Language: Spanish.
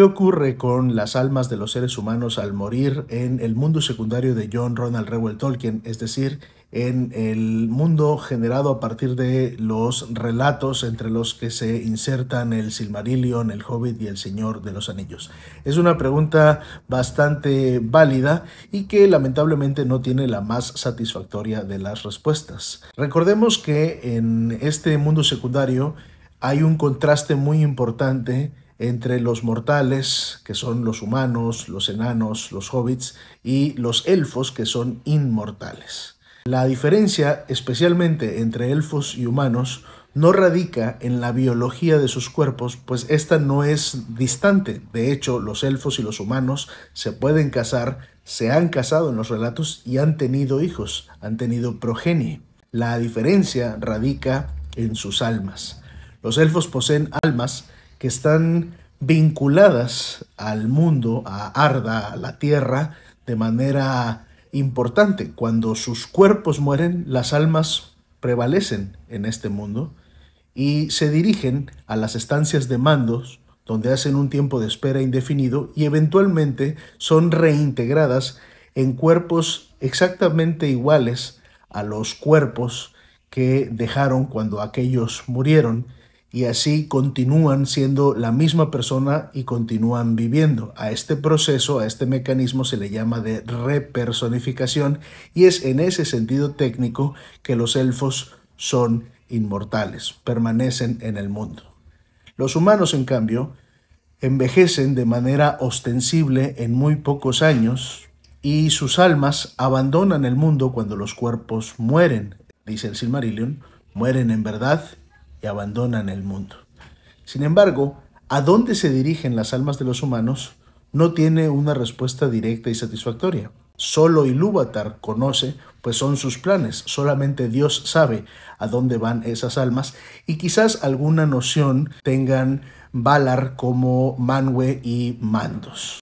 ¿Qué ocurre con las almas de los seres humanos al morir en el mundo secundario de John Ronald Reuel Tolkien, es decir, en el mundo generado a partir de los relatos entre los que se insertan el Silmarillion, el Hobbit y el Señor de los Anillos? Es una pregunta bastante válida y que lamentablemente no tiene la más satisfactoria de las respuestas. Recordemos que en este mundo secundario hay un contraste muy importante entre los mortales, que son los humanos, los enanos, los hobbits, y los elfos, que son inmortales. La diferencia, especialmente entre elfos y humanos, no radica en la biología de sus cuerpos, pues esta no es distante. De hecho, los elfos y los humanos se pueden casar, se han casado en los relatos y han tenido hijos, han tenido progenie. La diferencia radica en sus almas. Los elfos poseen almas que están vinculadas al mundo, a Arda, a la tierra, de manera importante. Cuando sus cuerpos mueren, las almas prevalecen en este mundo y se dirigen a las estancias de mandos, donde hacen un tiempo de espera indefinido y eventualmente son reintegradas en cuerpos exactamente iguales a los cuerpos que dejaron cuando aquellos murieron y así continúan siendo la misma persona y continúan viviendo. A este proceso, a este mecanismo se le llama de repersonificación y es en ese sentido técnico que los elfos son inmortales, permanecen en el mundo. Los humanos, en cambio, envejecen de manera ostensible en muy pocos años y sus almas abandonan el mundo cuando los cuerpos mueren, dice el Silmarillion, mueren en verdad y abandonan el mundo. Sin embargo, ¿a dónde se dirigen las almas de los humanos? No tiene una respuesta directa y satisfactoria. Solo Ilúvatar conoce, pues son sus planes. Solamente Dios sabe a dónde van esas almas y quizás alguna noción tengan Valar como Manwe y Mandos.